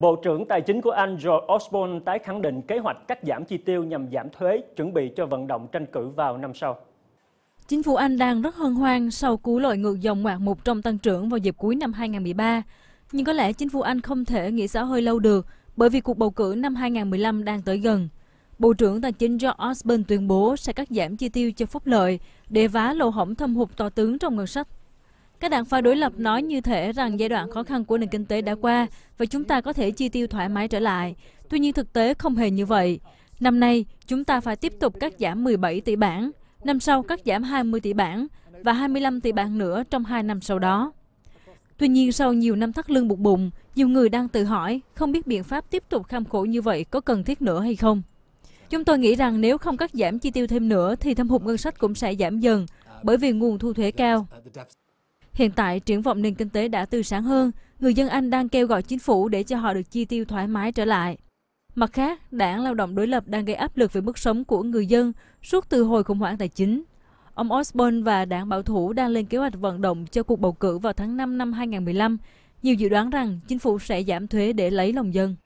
Bộ trưởng Tài chính của Anh George Osborne tái khẳng định kế hoạch cắt giảm chi tiêu nhằm giảm thuế, chuẩn bị cho vận động tranh cử vào năm sau. Chính phủ Anh đang rất hân hoan sau cú lội ngược dòng ngoạn mục trong tăng trưởng vào dịp cuối năm 2013. Nhưng có lẽ chính phủ Anh không thể nghỉ xã hơi lâu được bởi vì cuộc bầu cử năm 2015 đang tới gần. Bộ trưởng Tài chính George Osborne tuyên bố sẽ cắt giảm chi tiêu cho phúc lợi để vá lỗ hổng thâm hụt to tướng trong ngân sách. Các đảng phái đối lập nói như thể rằng giai đoạn khó khăn của nền kinh tế đã qua và chúng ta có thể chi tiêu thoải mái trở lại. Tuy nhiên thực tế không hề như vậy. Năm nay, chúng ta phải tiếp tục cắt giảm 17 tỷ bảng, năm sau cắt giảm 20 tỷ bảng và 25 tỷ bảng nữa trong 2 năm sau đó. Tuy nhiên sau nhiều năm thắt lưng bụng bụng, nhiều người đang tự hỏi không biết biện pháp tiếp tục kham khổ như vậy có cần thiết nữa hay không. Chúng tôi nghĩ rằng nếu không cắt giảm chi tiêu thêm nữa thì thâm hụt ngân sách cũng sẽ giảm dần bởi vì nguồn thu thuế cao. Hiện tại, triển vọng nền kinh tế đã tươi sáng hơn, người dân Anh đang kêu gọi chính phủ để cho họ được chi tiêu thoải mái trở lại. Mặt khác, đảng lao động đối lập đang gây áp lực về mức sống của người dân suốt từ hồi khủng hoảng tài chính. Ông Osborne và đảng bảo thủ đang lên kế hoạch vận động cho cuộc bầu cử vào tháng 5 năm 2015. Nhiều dự đoán rằng chính phủ sẽ giảm thuế để lấy lòng dân.